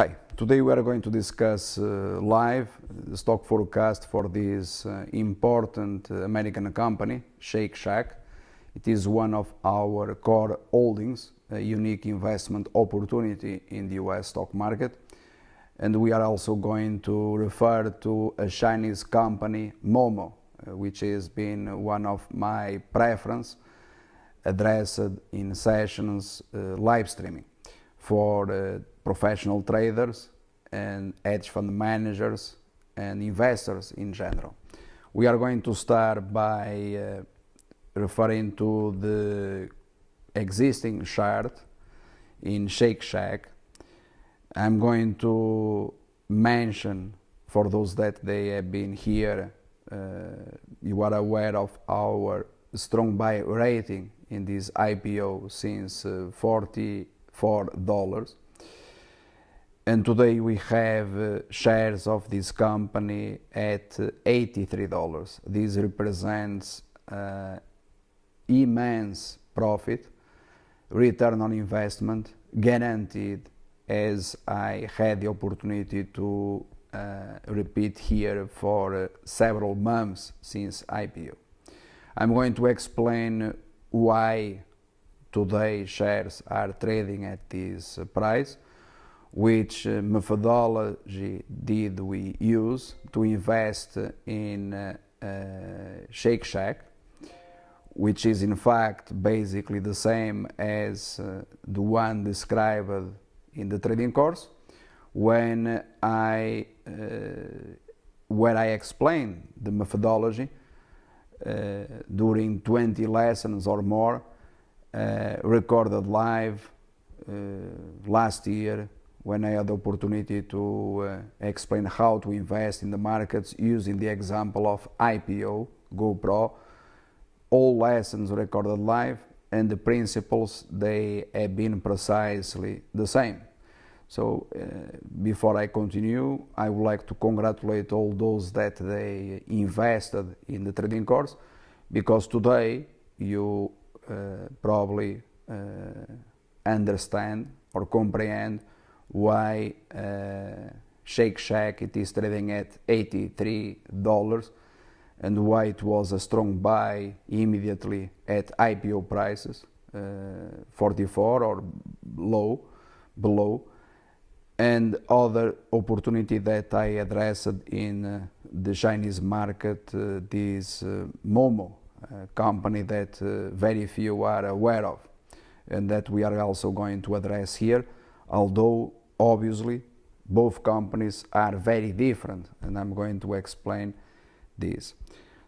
Hi, today we are going to discuss uh, live stock forecast for this uh, important uh, American company, Shake Shack. It is one of our core holdings, a unique investment opportunity in the US stock market. And we are also going to refer to a Chinese company, Momo, uh, which has been one of my preference addressed in sessions uh, live streaming for professional traders and hedge fund managers and investors in general. We are going to start by uh, referring to the existing chart in Shake Shack. I'm going to mention for those that they have been here, uh, you are aware of our strong buy rating in this IPO since uh, 40 $4. And today we have uh, shares of this company at uh, $83. This represents uh, immense profit, return on investment guaranteed as I had the opportunity to uh, repeat here for uh, several months since IPO. I'm going to explain why today shares are trading at this price, which uh, methodology did we use to invest in uh, uh, Shake Shack, which is in fact basically the same as uh, the one described in the trading course, when I uh, I explained the methodology uh, during 20 lessons or more uh, recorded live uh, last year when I had the opportunity to uh, explain how to invest in the markets using the example of IPO, GoPro, all lessons recorded live and the principles they have been precisely the same. So uh, before I continue, I would like to congratulate all those that they invested in the trading course because today you uh, probably uh, understand or comprehend why uh, Shake Shack it is trading at $83 and why it was a strong buy immediately at IPO prices, uh, 44 or low, below, and other opportunity that I addressed in uh, the Chinese market, uh, this Momo company that uh, very few are aware of and that we are also going to address here, although obviously both companies are very different and I'm going to explain this.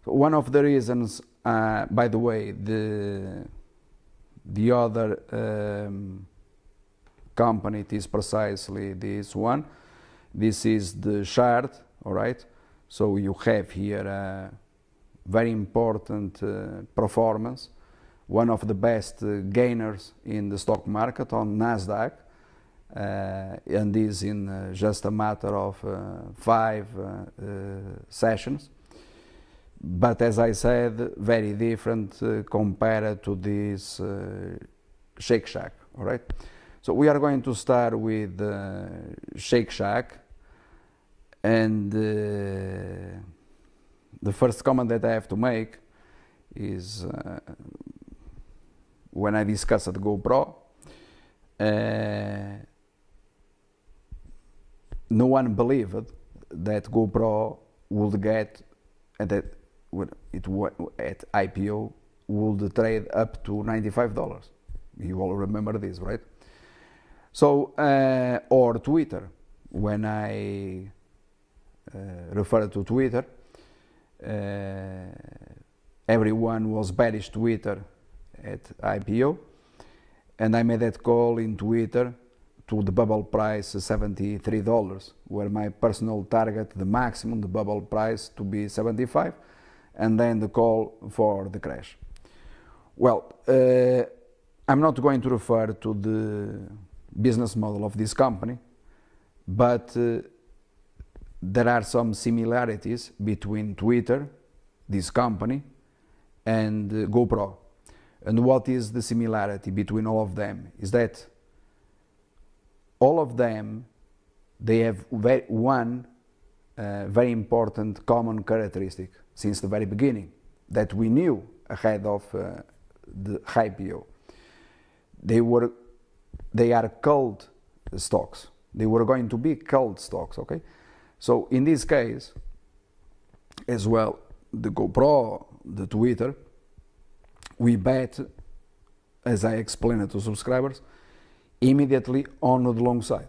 So one of the reasons, uh, by the way, the, the other um, company is precisely this one. This is the shard, all right? So you have here uh, very important uh, performance, one of the best uh, gainers in the stock market on Nasdaq, uh, and this in just a matter of five sessions but as I said, very different uh, compared to this uh, Shake Shack. All right. So we are going to start with uh, Shake Shack and the first comment that I have to make is uh, when I discussed at GoPro, uh, no one believed that GoPro would get at that it at IPO would trade up to $95. You all remember this, right? So uh, or Twitter when I uh, refer to Twitter uh, everyone was bearish Twitter at IPO, and I made that call in Twitter to the bubble price $73, where my personal target, the maximum, the bubble price to be 75, and then the call for the crash. Well, uh, I'm not going to refer to the business model of this company, but uh, there are some similarities between Twitter, this company, and uh, GoPro. And what is the similarity between all of them? Is that all of them, they have very, one uh, very important common characteristic since the very beginning that we knew ahead of uh, the IPO. They were, they are cult stocks. They were going to be cult stocks, okay? So in this case, as well, the GoPro, the Twitter, we bet, as I explained to subscribers, immediately on the long side.